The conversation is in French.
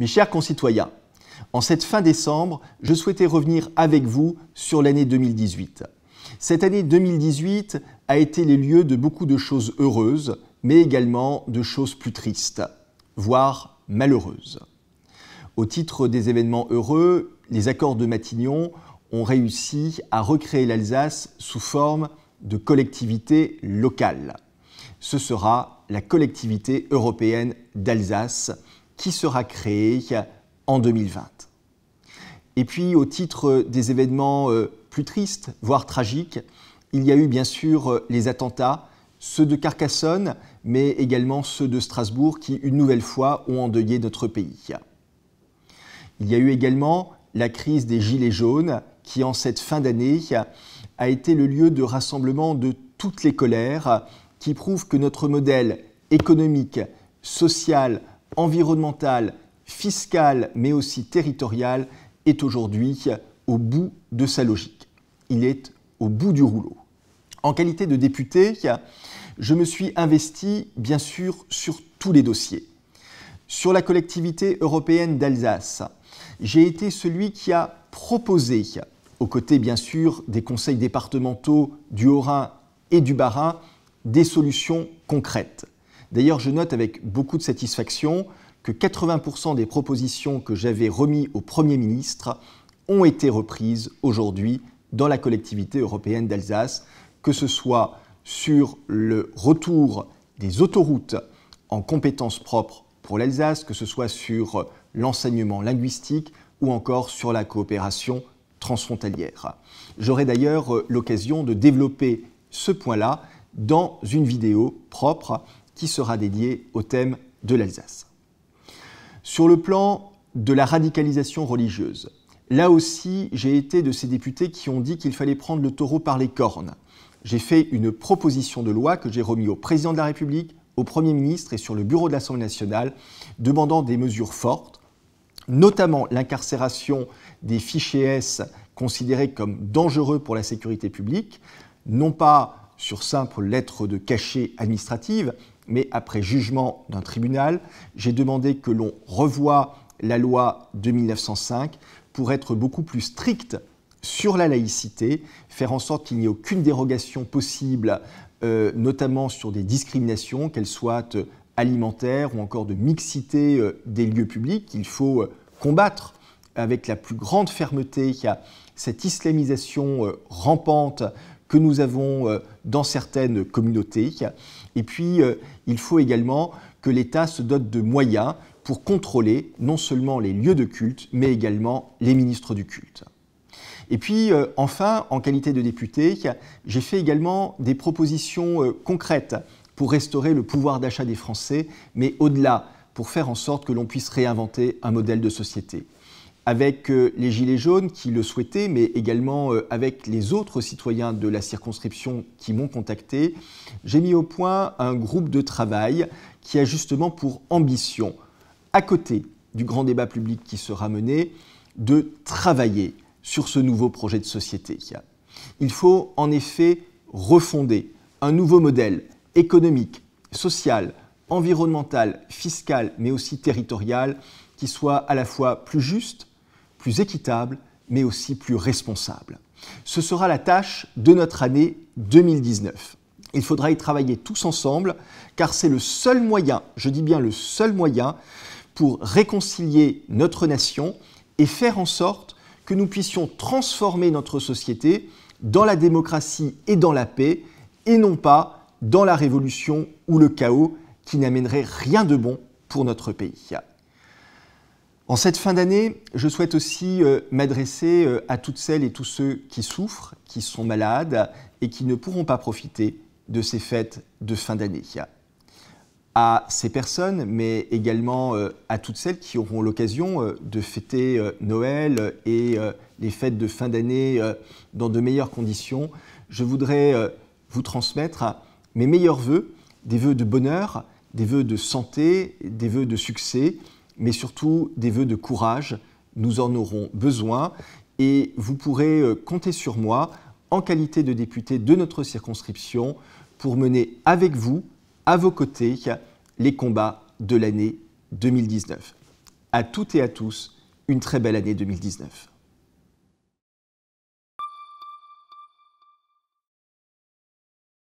Mes chers concitoyens, en cette fin décembre, je souhaitais revenir avec vous sur l'année 2018. Cette année 2018 a été les lieux de beaucoup de choses heureuses, mais également de choses plus tristes, voire malheureuses. Au titre des événements heureux, les accords de Matignon ont réussi à recréer l'Alsace sous forme de collectivité locale. Ce sera la collectivité européenne d'Alsace qui sera créé en 2020. Et puis au titre des événements euh, plus tristes, voire tragiques, il y a eu bien sûr euh, les attentats, ceux de Carcassonne, mais également ceux de Strasbourg qui, une nouvelle fois, ont endeuillé notre pays. Il y a eu également la crise des Gilets jaunes, qui en cette fin d'année a été le lieu de rassemblement de toutes les colères, qui prouvent que notre modèle économique, social, environnementale, fiscale, mais aussi territoriale, est aujourd'hui au bout de sa logique. Il est au bout du rouleau. En qualité de député, je me suis investi, bien sûr, sur tous les dossiers. Sur la collectivité européenne d'Alsace, j'ai été celui qui a proposé, aux côtés bien sûr des conseils départementaux du Haut-Rhin et du Bas-Rhin, des solutions concrètes. D'ailleurs, je note avec beaucoup de satisfaction que 80% des propositions que j'avais remises au Premier ministre ont été reprises aujourd'hui dans la collectivité européenne d'Alsace, que ce soit sur le retour des autoroutes en compétences propres pour l'Alsace, que ce soit sur l'enseignement linguistique ou encore sur la coopération transfrontalière. J'aurai d'ailleurs euh, l'occasion de développer ce point-là dans une vidéo propre qui sera dédié au thème de l'Alsace. Sur le plan de la radicalisation religieuse, là aussi j'ai été de ces députés qui ont dit qu'il fallait prendre le taureau par les cornes. J'ai fait une proposition de loi que j'ai remis au président de la République, au Premier ministre et sur le bureau de l'Assemblée nationale, demandant des mesures fortes, notamment l'incarcération des fichiers S considérés comme dangereux pour la sécurité publique, non pas sur simple lettre de cachet administrative, mais après jugement d'un tribunal, j'ai demandé que l'on revoie la loi de 1905 pour être beaucoup plus stricte sur la laïcité, faire en sorte qu'il n'y ait aucune dérogation possible, euh, notamment sur des discriminations, qu'elles soient euh, alimentaires ou encore de mixité euh, des lieux publics, Il faut combattre avec la plus grande fermeté cette islamisation rampante que nous avons euh, dans certaines communautés. Et puis, euh, il faut également que l'État se dote de moyens pour contrôler non seulement les lieux de culte, mais également les ministres du culte. Et puis, euh, enfin, en qualité de député, j'ai fait également des propositions concrètes pour restaurer le pouvoir d'achat des Français, mais au-delà, pour faire en sorte que l'on puisse réinventer un modèle de société avec euh, les Gilets jaunes qui le souhaitaient, mais également euh, avec les autres citoyens de la circonscription qui m'ont contacté, j'ai mis au point un groupe de travail qui a justement pour ambition, à côté du grand débat public qui sera mené, de travailler sur ce nouveau projet de société. Il faut en effet refonder un nouveau modèle économique, social, environnemental, fiscal, mais aussi territorial, qui soit à la fois plus juste, plus équitable, mais aussi plus responsable. Ce sera la tâche de notre année 2019. Il faudra y travailler tous ensemble, car c'est le seul moyen, je dis bien le seul moyen, pour réconcilier notre nation et faire en sorte que nous puissions transformer notre société dans la démocratie et dans la paix, et non pas dans la révolution ou le chaos qui n'amènerait rien de bon pour notre pays. En cette fin d'année, je souhaite aussi euh, m'adresser euh, à toutes celles et tous ceux qui souffrent, qui sont malades et qui ne pourront pas profiter de ces fêtes de fin d'année. À ces personnes, mais également euh, à toutes celles qui auront l'occasion de fêter Noël et les fêtes de fin d'année dans de meilleures conditions, je voudrais vous transmettre mes meilleurs vœux, des vœux de bonheur, des vœux de santé, des vœux de succès mais surtout des vœux de courage. Nous en aurons besoin et vous pourrez euh, compter sur moi en qualité de député de notre circonscription pour mener avec vous, à vos côtés, les combats de l'année 2019. À toutes et à tous, une très belle année 2019.